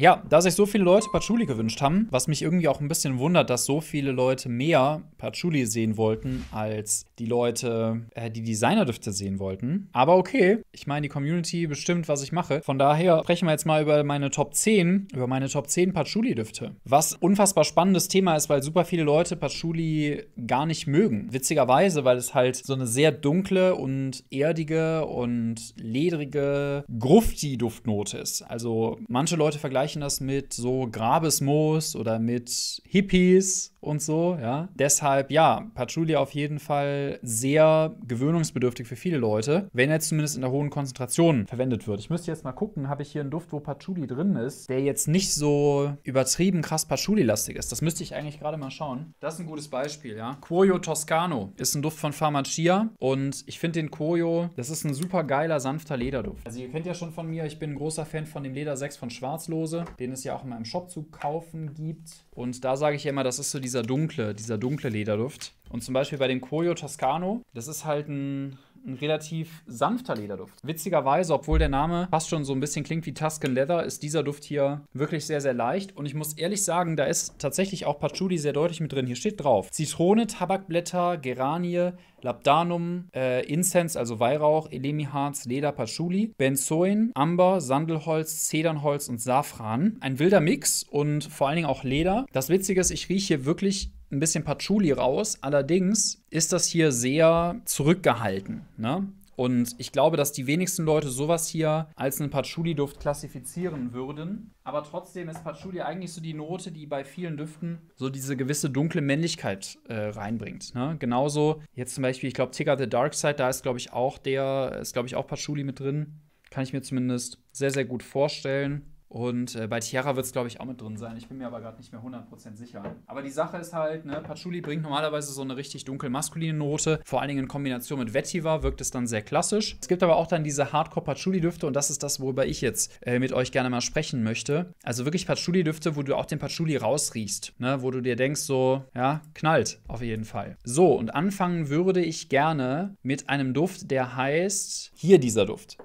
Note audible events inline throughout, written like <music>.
Ja, da sich so viele Leute Patchouli gewünscht haben, was mich irgendwie auch ein bisschen wundert, dass so viele Leute mehr Patchouli sehen wollten, als die Leute äh, die Designerdüfte sehen wollten. Aber okay, ich meine, die Community bestimmt, was ich mache. Von daher sprechen wir jetzt mal über meine Top 10, über meine Top 10 Patchouli-Düfte. Was unfassbar spannendes Thema ist, weil super viele Leute Patchouli gar nicht mögen. Witzigerweise, weil es halt so eine sehr dunkle und erdige und ledrige Grufti-Duftnote ist. Also manche Leute vergleichen vergleichen das mit so Grabesmoos oder mit Hippies und so, ja. Deshalb, ja, Patchouli auf jeden Fall sehr gewöhnungsbedürftig für viele Leute, wenn er zumindest in der hohen Konzentration verwendet wird. Ich müsste jetzt mal gucken, habe ich hier einen Duft, wo Patchouli drin ist, der jetzt nicht so übertrieben krass Patchouli-lastig ist. Das müsste ich eigentlich gerade mal schauen. Das ist ein gutes Beispiel, ja. Cuoio Toscano ist ein Duft von Pharmacia und ich finde den Cuoio, das ist ein super geiler, sanfter Lederduft. Also ihr kennt ja schon von mir, ich bin ein großer Fan von dem Leder 6 von Schwarzlose. Aprikose, den es ja auch in meinem Shop zu kaufen gibt. Und da sage ich ja immer, das ist so dieser dunkle, dieser dunkle Lederduft. Und zum Beispiel bei dem Koyo Toscano, das ist halt ein ein relativ sanfter Lederduft. Witzigerweise, obwohl der Name fast schon so ein bisschen klingt wie Tuscan Leather, ist dieser Duft hier wirklich sehr, sehr leicht. Und ich muss ehrlich sagen, da ist tatsächlich auch Patchouli sehr deutlich mit drin. Hier steht drauf: Zitrone, Tabakblätter, Geranie, Labdanum, äh, Incense, also Weihrauch, Elemiharz, Leder, Patchouli, Benzoin, Amber, Sandelholz, Zedernholz und Safran. Ein wilder Mix und vor allen Dingen auch Leder. Das Witzige ist, ich rieche hier wirklich ein bisschen Patchouli raus. Allerdings ist das hier sehr zurückgehalten. Ne? Und ich glaube, dass die wenigsten Leute sowas hier als einen Patchouli-Duft klassifizieren würden. Aber trotzdem ist Patchouli eigentlich so die Note, die bei vielen Düften so diese gewisse dunkle Männlichkeit äh, reinbringt. Ne? Genauso jetzt zum Beispiel, ich glaube, Ticker the Dark Side, da ist, glaube ich, auch der, ist, glaube ich, auch Patchouli mit drin. Kann ich mir zumindest sehr, sehr gut vorstellen. Und äh, bei Tierra wird es, glaube ich, auch mit drin sein. Ich bin mir aber gerade nicht mehr 100% sicher. Aber die Sache ist halt, ne, Patchouli bringt normalerweise so eine richtig dunkel-maskuline Note. Vor allen Dingen in Kombination mit Vetiver wirkt es dann sehr klassisch. Es gibt aber auch dann diese Hardcore-Patchouli-Düfte und das ist das, worüber ich jetzt äh, mit euch gerne mal sprechen möchte. Also wirklich Patchouli-Düfte, wo du auch den Patchouli rausriechst. Ne, wo du dir denkst, so, ja, knallt auf jeden Fall. So, und anfangen würde ich gerne mit einem Duft, der heißt, hier dieser Duft.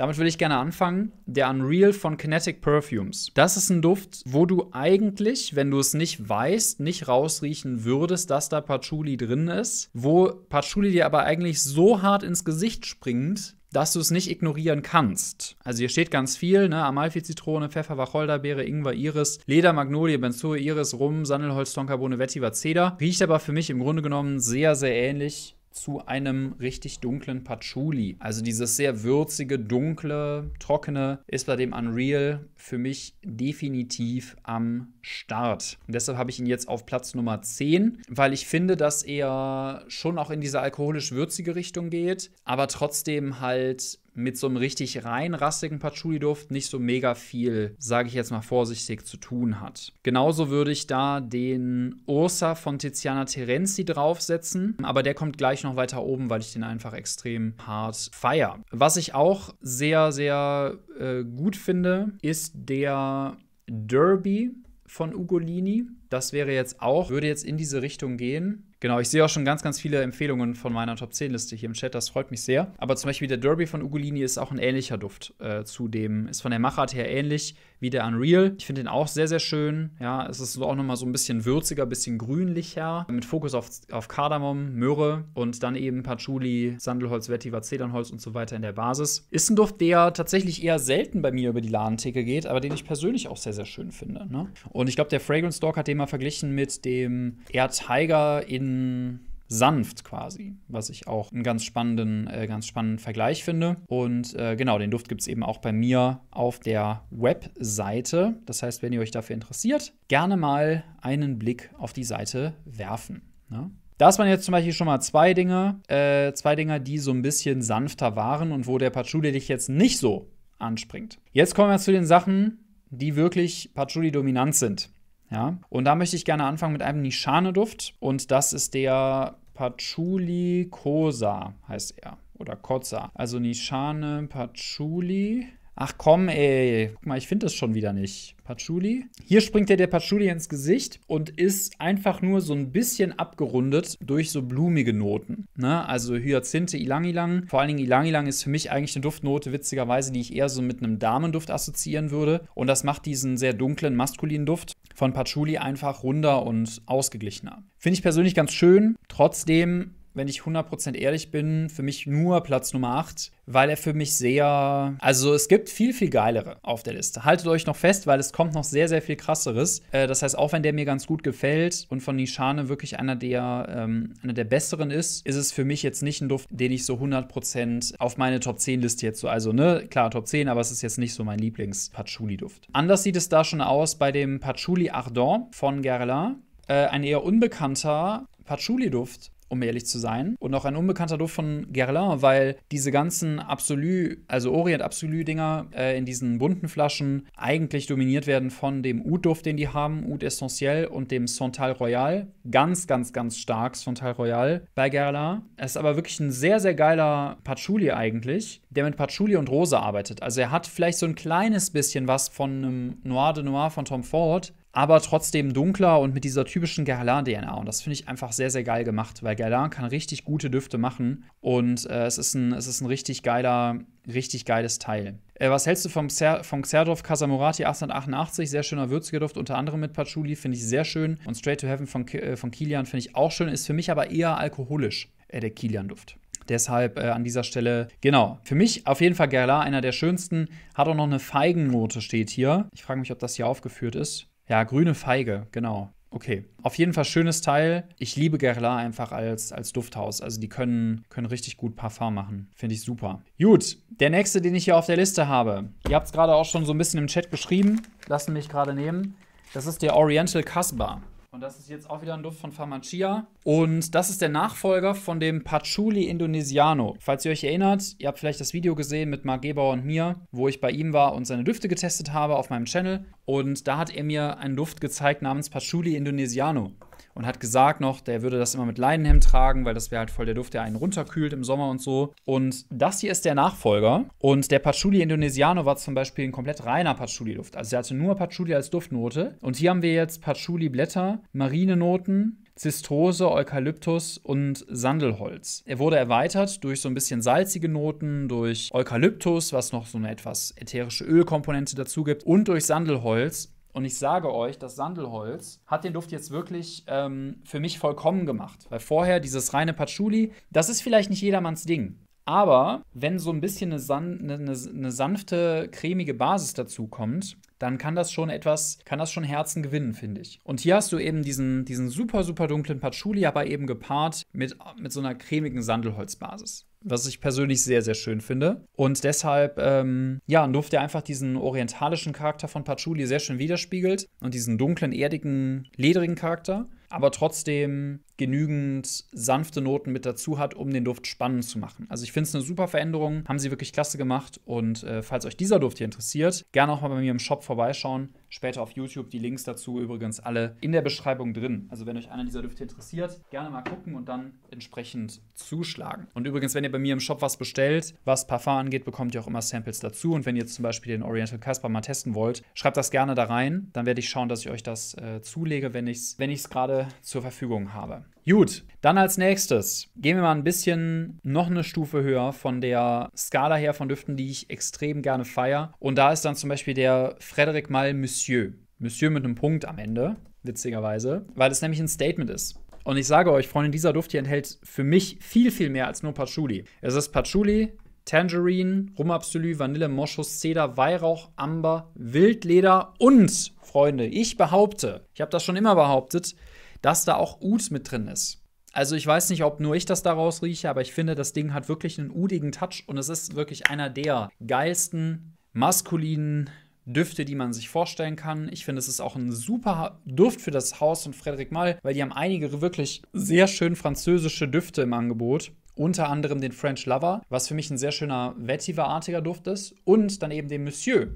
Damit würde ich gerne anfangen. Der Unreal von Kinetic Perfumes. Das ist ein Duft, wo du eigentlich, wenn du es nicht weißt, nicht rausriechen würdest, dass da Patchouli drin ist. Wo Patchouli dir aber eigentlich so hart ins Gesicht springt, dass du es nicht ignorieren kannst. Also hier steht ganz viel, ne? Amalfi-Zitrone, Pfeffer, Wacholderbeere, Ingwer, Iris, Leder, Magnolie, Benzoe, Iris, Rum, Sandelholz, Tonkabohne, Vetiver, Zeder. Riecht aber für mich im Grunde genommen sehr, sehr ähnlich zu einem richtig dunklen Patchouli. Also dieses sehr würzige, dunkle, trockene ist bei dem Unreal für mich definitiv am Start. Und deshalb habe ich ihn jetzt auf Platz Nummer 10, weil ich finde, dass er schon auch in diese alkoholisch würzige Richtung geht, aber trotzdem halt mit so einem richtig rein rastigen Patchouli-Duft nicht so mega viel, sage ich jetzt mal vorsichtig, zu tun hat. Genauso würde ich da den Ursa von Tiziana Terenzi draufsetzen, aber der kommt gleich noch weiter oben, weil ich den einfach extrem hart feier. Was ich auch sehr, sehr äh, gut finde, ist der Derby von Ugolini. Das wäre jetzt auch, würde jetzt in diese Richtung gehen. Genau, ich sehe auch schon ganz, ganz viele Empfehlungen von meiner Top-10-Liste hier im Chat, das freut mich sehr. Aber zum Beispiel der Derby von Ugolini ist auch ein ähnlicher Duft äh, zu dem, ist von der Machart her ähnlich wie der Unreal. Ich finde den auch sehr, sehr schön. Ja, es ist auch nochmal so ein bisschen würziger, bisschen grünlicher, mit Fokus auf, auf Kardamom, Möhre und dann eben Patchouli, Sandelholz, Vetiver, Zedernholz und so weiter in der Basis. Ist ein Duft, der tatsächlich eher selten bei mir über die Ladentheke geht, aber den ich persönlich auch sehr, sehr schön finde. Ne? Und ich glaube, der Fragrance Dog hat dem mal verglichen mit dem Air Tiger in sanft quasi, was ich auch einen ganz spannenden, äh, ganz spannenden Vergleich finde. Und äh, genau, den Duft gibt es eben auch bei mir auf der Webseite. Das heißt, wenn ihr euch dafür interessiert, gerne mal einen Blick auf die Seite werfen. Ne? Da ist jetzt zum Beispiel schon mal zwei Dinge, äh, zwei Dinger, die so ein bisschen sanfter waren und wo der Patchouli dich jetzt nicht so anspringt. Jetzt kommen wir zu den Sachen, die wirklich Patchouli-dominant sind. Ja? Und da möchte ich gerne anfangen mit einem Nishane-Duft. Und das ist der Patchouli Kosa, heißt er. Oder Koza. Also Nishane Patchouli Ach komm, ey. Guck mal, ich finde das schon wieder nicht. Patchouli. Hier springt dir der Patchouli ins Gesicht und ist einfach nur so ein bisschen abgerundet durch so blumige Noten. Ne? Also Hyazinthe, Ilang-Ilang. Vor allen Dingen Ilang-Ilang ist für mich eigentlich eine Duftnote, witzigerweise, die ich eher so mit einem Damenduft assoziieren würde. Und das macht diesen sehr dunklen, maskulinen Duft von Patchouli einfach runder und ausgeglichener. Finde ich persönlich ganz schön. Trotzdem wenn ich 100% ehrlich bin, für mich nur Platz Nummer 8, weil er für mich sehr. Also es gibt viel, viel geilere auf der Liste. Haltet euch noch fest, weil es kommt noch sehr, sehr viel krasseres. Äh, das heißt, auch wenn der mir ganz gut gefällt und von Nishane wirklich einer der, ähm, einer der besseren ist, ist es für mich jetzt nicht ein Duft, den ich so 100% auf meine Top 10 Liste jetzt so. Also, ne, klar, Top 10, aber es ist jetzt nicht so mein Lieblings-Patchouli-Duft. Anders sieht es da schon aus bei dem Patchouli Ardent von Guerlain. Äh, ein eher unbekannter Patchouli-Duft, um ehrlich zu sein. Und auch ein unbekannter Duft von Guerlain, weil diese ganzen Absolü, also Orient-Absolü-Dinger äh, in diesen bunten Flaschen eigentlich dominiert werden von dem Oud-Duft, den die haben, Oud Essentiel und dem Santal Royal. Ganz, ganz, ganz stark Santal Royal bei Guerlain. Es ist aber wirklich ein sehr, sehr geiler Patchouli eigentlich, der mit Patchouli und Rose arbeitet. Also er hat vielleicht so ein kleines bisschen was von einem Noir de Noir von Tom Ford, aber trotzdem dunkler und mit dieser typischen Guerlain-DNA. Und das finde ich einfach sehr, sehr geil gemacht, weil Guerlain kann richtig gute Düfte machen und äh, es, ist ein, es ist ein richtig geiler, richtig geiles Teil. Äh, was hältst du vom, Xer vom Xerdorf Casamorati 1888? Sehr schöner würziger Duft, unter anderem mit Patchouli, finde ich sehr schön. Und Straight to Heaven von, äh, von Kilian finde ich auch schön, ist für mich aber eher alkoholisch, äh, der Kilian-Duft. Deshalb äh, an dieser Stelle, genau. Für mich auf jeden Fall Gerla, einer der schönsten. Hat auch noch eine Feigennote, steht hier. Ich frage mich, ob das hier aufgeführt ist. Ja, grüne Feige, genau. Okay, auf jeden Fall schönes Teil. Ich liebe Guerlain einfach als, als Dufthaus. Also die können, können richtig gut Parfum machen. Finde ich super. Gut, der nächste, den ich hier auf der Liste habe. Ihr habt es gerade auch schon so ein bisschen im Chat geschrieben. Lassen mich gerade nehmen. Das ist der Oriental Casbah. Und das ist jetzt auch wieder ein Duft von Farmacia. Und das ist der Nachfolger von dem Patchouli Indonesiano. Falls ihr euch erinnert, ihr habt vielleicht das Video gesehen mit Marc Gebauer und mir, wo ich bei ihm war und seine Düfte getestet habe auf meinem Channel. Und da hat er mir einen Duft gezeigt namens Patchouli Indonesiano und hat gesagt noch, der würde das immer mit Leinenhemd tragen, weil das wäre halt voll der Duft, der einen runterkühlt im Sommer und so. Und das hier ist der Nachfolger. Und der Patchouli Indonesiano war zum Beispiel ein komplett reiner Patchouli-Duft. Also er hatte nur Patchouli als Duftnote. Und hier haben wir jetzt Patchouli-Blätter, Marinenoten, Zistrose, Eukalyptus und Sandelholz. Er wurde erweitert durch so ein bisschen salzige Noten, durch Eukalyptus, was noch so eine etwas ätherische Ölkomponente dazu gibt, und durch Sandelholz, und ich sage euch, das Sandelholz hat den Duft jetzt wirklich ähm, für mich vollkommen gemacht. Weil vorher dieses reine Patchouli, das ist vielleicht nicht jedermanns Ding. Aber wenn so ein bisschen eine, san eine, eine sanfte, cremige Basis dazu kommt, dann kann das schon etwas, kann das schon Herzen gewinnen, finde ich. Und hier hast du eben diesen, diesen super, super dunklen Patchouli, aber eben gepaart mit, mit so einer cremigen Sandelholzbasis was ich persönlich sehr, sehr schön finde. Und deshalb, ähm, ja, ein Duft, der einfach diesen orientalischen Charakter von Patchouli sehr schön widerspiegelt und diesen dunklen, erdigen, ledrigen Charakter aber trotzdem genügend sanfte Noten mit dazu hat, um den Duft spannend zu machen. Also ich finde es eine super Veränderung, haben sie wirklich klasse gemacht und äh, falls euch dieser Duft hier interessiert, gerne auch mal bei mir im Shop vorbeischauen. Später auf YouTube die Links dazu übrigens alle in der Beschreibung drin. Also wenn euch einer dieser Düfte interessiert, gerne mal gucken und dann entsprechend zuschlagen. Und übrigens, wenn ihr bei mir im Shop was bestellt, was Parfum angeht, bekommt ihr auch immer Samples dazu. Und wenn ihr zum Beispiel den Oriental Casper mal testen wollt, schreibt das gerne da rein. Dann werde ich schauen, dass ich euch das äh, zulege, wenn ich es wenn gerade zur Verfügung habe. Gut, dann als nächstes gehen wir mal ein bisschen noch eine Stufe höher von der Skala her von Düften, die ich extrem gerne feiere. Und da ist dann zum Beispiel der Frederic Mal Monsieur. Monsieur mit einem Punkt am Ende, witzigerweise, weil es nämlich ein Statement ist. Und ich sage euch, Freunde, dieser Duft hier enthält für mich viel, viel mehr als nur Patchouli. Es ist Patchouli, Tangerine, Rumabsolü, Vanille, Moschus, Zeder, Weihrauch, Amber, Wildleder und, Freunde, ich behaupte, ich habe das schon immer behauptet, dass da auch Oud mit drin ist. Also ich weiß nicht, ob nur ich das daraus rieche, aber ich finde, das Ding hat wirklich einen udigen Touch und es ist wirklich einer der geilsten, maskulinen Düfte, die man sich vorstellen kann. Ich finde, es ist auch ein super Duft für das Haus von Frederic Mall, weil die haben einige wirklich sehr schön französische Düfte im Angebot. Unter anderem den French Lover, was für mich ein sehr schöner Vetiver-artiger Duft ist. Und dann eben den Monsieur,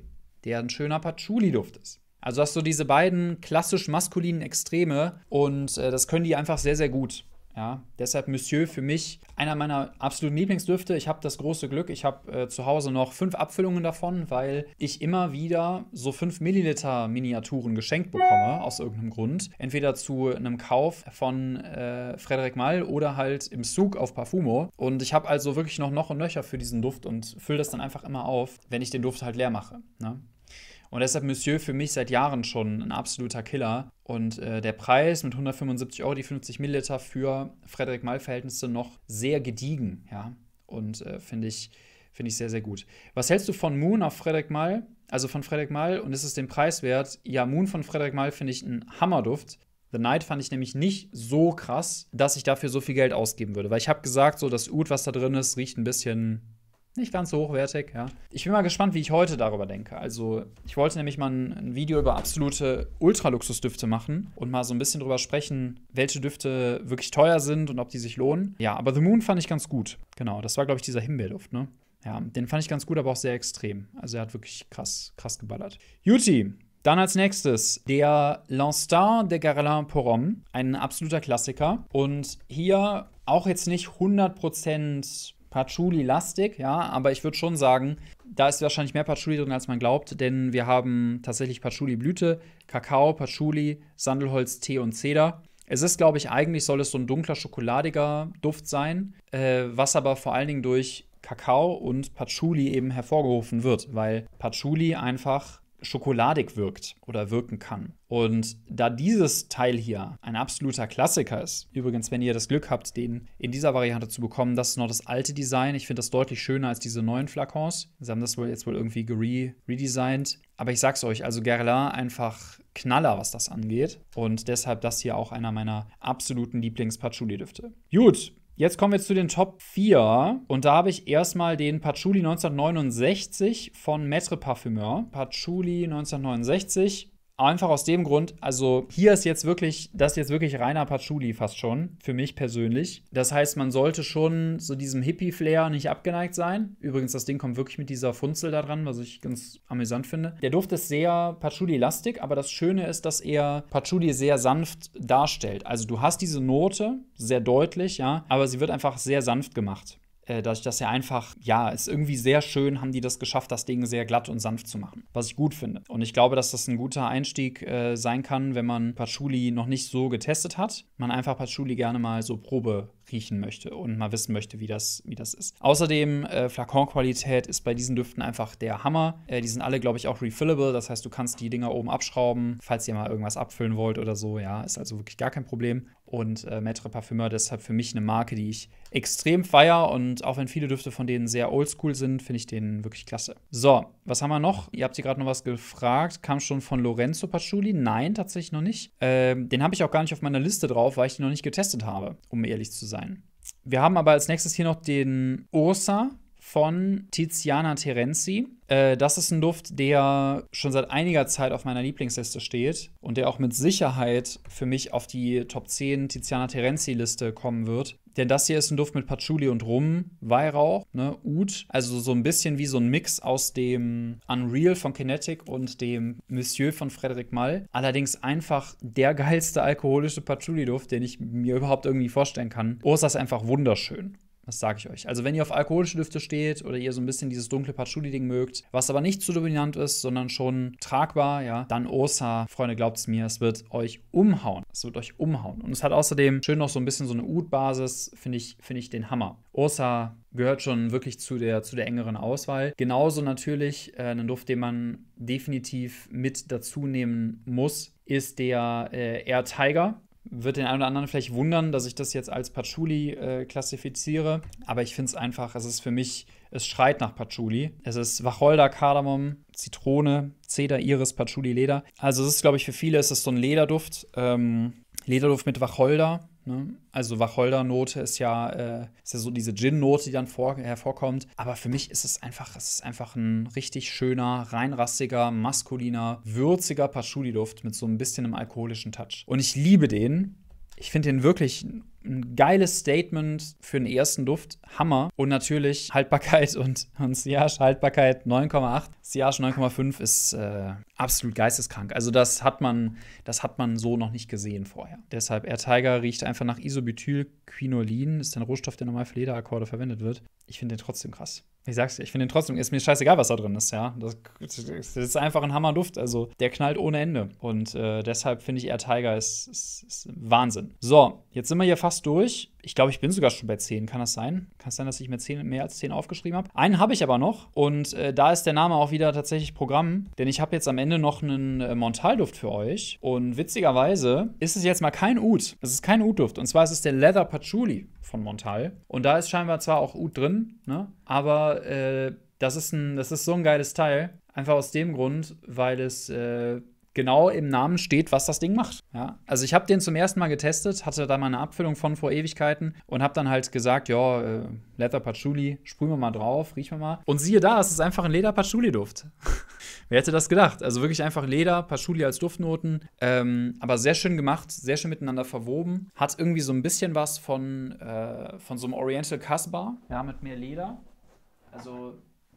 der ein schöner Patchouli-Duft ist. Also hast du diese beiden klassisch maskulinen Extreme und äh, das können die einfach sehr, sehr gut. Ja, deshalb Monsieur für mich einer meiner absoluten Lieblingsdüfte. Ich habe das große Glück, ich habe äh, zu Hause noch fünf Abfüllungen davon, weil ich immer wieder so 5 Milliliter Miniaturen geschenkt bekomme, aus irgendeinem Grund. Entweder zu einem Kauf von äh, Frederik Mall oder halt im Zug auf Parfumo. Und ich habe also wirklich noch noch und Löcher für diesen Duft und fülle das dann einfach immer auf, wenn ich den Duft halt leer mache. Ne? Und deshalb Monsieur für mich seit Jahren schon ein absoluter Killer. Und äh, der Preis mit 175 Euro die 50 Milliliter für Frederik Mall-Verhältnisse noch sehr gediegen, ja. Und äh, finde ich, finde ich sehr, sehr gut. Was hältst du von Moon auf Frederik Mall? Also von Frederik Mall und ist es den Preis wert? Ja, Moon von Frederik Mall finde ich einen Hammerduft. The Night fand ich nämlich nicht so krass, dass ich dafür so viel Geld ausgeben würde. Weil ich habe gesagt, so das Ud, was da drin ist, riecht ein bisschen nicht ganz so hochwertig, ja. Ich bin mal gespannt, wie ich heute darüber denke. Also, ich wollte nämlich mal ein, Video über absolute Ultraluxusdüfte machen und mal so ein bisschen drüber sprechen, welche Düfte wirklich teuer sind und ob die sich lohnen. Ja, aber The Moon fand ich ganz gut. Genau, das war, glaube ich, dieser Himbeerduft, ne? Ja, den fand ich ganz gut, aber auch sehr extrem. Also, er hat wirklich krass, krass geballert. Juti, dann als nächstes der L'Instant de Garelin Porom, ein absoluter Klassiker. Und hier auch jetzt nicht 100% Patchouli-lastig, ja, aber ich würde schon sagen, da ist wahrscheinlich mehr Patchouli drin, als man glaubt, denn wir haben tatsächlich Patchouli-Blüte, Kakao, Patchouli, Sandelholz, Tee und Zeder. Es ist, glaube ich, eigentlich soll es so ein dunkler, schokoladiger Duft sein, äh, was aber vor allen Dingen durch Kakao und Patchouli eben hervorgerufen wird, weil Patchouli einfach schokoladig wirkt oder wirken kann. Und da dieses Teil hier ein absoluter Klassiker ist, übrigens, wenn ihr das Glück habt, den in dieser Variante zu bekommen, das ist noch das alte Design. Ich finde das deutlich schöner als diese neuen Flakons. Sie haben das wohl jetzt wohl irgendwie gere redesigned. Aber ich sag's euch, also Guerlain einfach Knaller, was das angeht. Und deshalb das hier auch einer meiner absoluten Lieblings-Patchouli-Düfte. Gut, Jetzt kommen wir zu den Top 4 und da habe ich erstmal den Patchouli 1969 von Maître Parfumeur. Patchouli 1969 Einfach aus dem Grund, also hier ist jetzt wirklich, das ist jetzt wirklich reiner Patchouli fast schon, für mich persönlich. Das heißt, man sollte schon so diesem Hippie-Flair nicht abgeneigt sein. Übrigens, das Ding kommt wirklich mit dieser Funzel da dran, was ich ganz amüsant finde. Der Duft ist sehr Patchouli-lastig, aber das Schöne ist, dass er Patchouli sehr sanft darstellt. Also du hast diese Note, sehr deutlich, ja, aber sie wird einfach sehr sanft gemacht. Äh, dass ich das ja einfach, ja, ist irgendwie sehr schön, haben die das geschafft, das Ding sehr glatt und sanft zu machen, was ich gut finde. Und ich glaube, dass das ein guter Einstieg äh, sein kann, wenn man Patchouli noch nicht so getestet hat, man einfach Patchouli gerne mal so Probe riechen möchte und mal wissen möchte, wie das, wie das ist. Außerdem, äh, flakon ist bei diesen Düften einfach der Hammer. Äh, die sind alle, glaube ich, auch refillable, das heißt, du kannst die Dinger oben abschrauben, falls ihr mal irgendwas abfüllen wollt oder so, ja, ist also wirklich gar kein Problem. Und äh, Maitre Parfümeur deshalb für mich eine Marke, die ich extrem feier. Und auch wenn viele Düfte von denen sehr oldschool sind, finde ich den wirklich klasse. So, was haben wir noch? Ihr habt hier gerade noch was gefragt. Kam schon von Lorenzo Paciuli? Nein, tatsächlich noch nicht. Ähm, den habe ich auch gar nicht auf meiner Liste drauf, weil ich den noch nicht getestet habe, um ehrlich zu sein. Wir haben aber als nächstes hier noch den Ursa von Tiziana Terenzi. Äh, das ist ein Duft, der schon seit einiger Zeit auf meiner Lieblingsliste steht und der auch mit Sicherheit für mich auf die Top 10 Tiziana Terenzi-Liste kommen wird. Denn das hier ist ein Duft mit Patchouli und Rum, Weihrauch, ne, Oud. Also so ein bisschen wie so ein Mix aus dem Unreal von Kinetic und dem Monsieur von Frederic Mall. Allerdings einfach der geilste alkoholische Patchouli-Duft, den ich mir überhaupt irgendwie vorstellen kann. Oh, ist das einfach wunderschön. Das sage ich euch. Also wenn ihr auf alkoholische Düfte steht oder ihr so ein bisschen dieses dunkle Patchouli-Ding mögt, was aber nicht zu dominant ist, sondern schon tragbar, ja, dann Osa, Freunde, glaubt es mir, es wird euch umhauen. Es wird euch umhauen. Und es hat außerdem schön noch so ein bisschen so eine Oud-Basis, finde ich, finde ich den Hammer. Osa gehört schon wirklich zu der, zu der engeren Auswahl. Genauso natürlich äh, ein Duft, den man definitiv mit dazu nehmen muss, ist der äh, Air Tiger wird den einen oder anderen vielleicht wundern, dass ich das jetzt als Patchouli äh, klassifiziere. Aber ich finde es einfach, es ist für mich, es schreit nach Patchouli. Es ist Wacholder, Kardamom, Zitrone, Zeder, Iris, Patchouli, Leder. Also es ist, glaube ich, für viele ist es so ein Lederduft. Ähm, Lederduft mit Wacholder Ne? Also Wacholdernote ist ja, äh, ist ja so diese Gin-Note, die dann vor, hervorkommt. Aber für mich ist es einfach, es ist einfach ein richtig schöner, reinrassiger, maskuliner, würziger Patchouli-Duft mit so ein bisschen einem alkoholischen Touch. Und ich liebe den. Ich finde den wirklich ein geiles Statement für den ersten Duft. Hammer. Und natürlich Haltbarkeit <laughs> und, und Siage Haltbarkeit 9,8. Siage 9,5 ist äh, absolut geisteskrank. Also das hat man, das hat man so noch nicht gesehen vorher. Deshalb Air Tiger riecht einfach nach Isobutylquinolin. Ist ein Rohstoff, der normal für Lederakkorde verwendet wird. Ich finde den trotzdem krass. Ich sag's dir, ich finde den trotzdem, ist mir scheißegal, was da drin ist, ja. Das, das ist einfach ein Hammerduft. Also der knallt ohne Ende. Und äh, deshalb finde ich Air Tiger ist, ist, ist Wahnsinn. So, jetzt sind wir hier fast fast durch. Ich glaube, ich bin sogar schon bei 10. Kann das sein? Kann es sein, dass ich mir 10, mehr als 10 aufgeschrieben habe? Einen habe ich aber noch. Und äh, da ist der Name auch wieder tatsächlich Programm. Denn ich habe jetzt am Ende noch einen äh, Montalduft für euch. Und witzigerweise ist es jetzt mal kein Oud. Es ist kein Oud-Duft. Und zwar ist es der Leather Patchouli von Montal. Und da ist scheinbar zwar auch Oud drin, ne? aber äh, das, ist ein, das ist so ein geiles Teil. Einfach aus dem Grund, weil es. Äh, genau im Namen steht, was das Ding macht. Ja? Also ich habe den zum ersten Mal getestet, hatte da mal eine Abfüllung von vor Ewigkeiten und habe dann halt gesagt, ja, äh, Leather Patchouli, sprühen wir mal drauf, riechen wir mal. Und siehe da, es ist einfach ein Leder Patchouli Duft. <laughs> Wer hätte das gedacht? Also wirklich einfach Leder, Patchouli als Duftnoten, ähm, aber sehr schön gemacht, sehr schön miteinander verwoben, hat irgendwie so ein bisschen was von, äh, von so einem Oriental Casbar, ja, mit mehr Leder. Also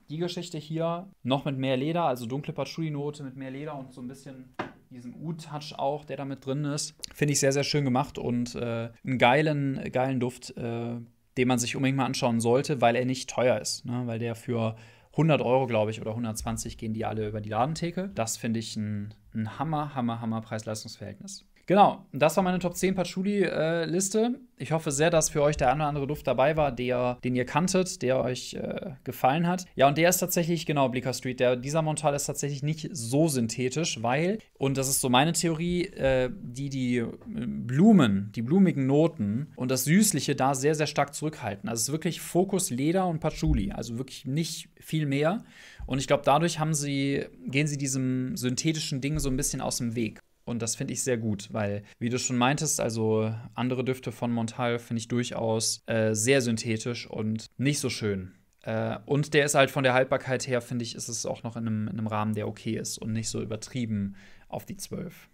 die Geschichte hier noch mit mehr Leder, also dunkle Patchouli-Note mit mehr Leder und so ein bisschen diesem U-Touch auch, der da mit drin ist. Finde ich sehr, sehr schön gemacht und äh, einen geilen, geilen Duft, äh, den man sich unbedingt mal anschauen sollte, weil er nicht teuer ist. Ne? Weil der für 100 Euro, glaube ich, oder 120 gehen die alle über die Ladentheke. Das finde ich ein, ein Hammer, Hammer, Hammer Preis-Leistungs-Verhältnis. Genau, das war meine Top 10 Patchouli-Liste. Äh, ich hoffe sehr, dass für euch der eine oder andere Duft dabei war, der, den ihr kanntet, der euch äh, gefallen hat. Ja, und der ist tatsächlich, genau, Bleaker Street, der, dieser Montal ist tatsächlich nicht so synthetisch, weil, und das ist so meine Theorie, äh, die die äh, Blumen, die blumigen Noten und das Süßliche da sehr, sehr stark zurückhalten. Also es ist wirklich Fokus Leder und Patchouli, also wirklich nicht viel mehr. Und ich glaube, dadurch haben sie, gehen sie diesem synthetischen Ding so ein bisschen aus dem Weg. Und das finde ich sehr gut, weil, wie du schon meintest, also andere Düfte von Montal finde ich durchaus äh, sehr synthetisch und nicht so schön. Äh, und der ist halt von der Haltbarkeit her, finde ich, ist es auch noch in einem, in einem Rahmen, der okay ist und nicht so übertrieben auf die 12.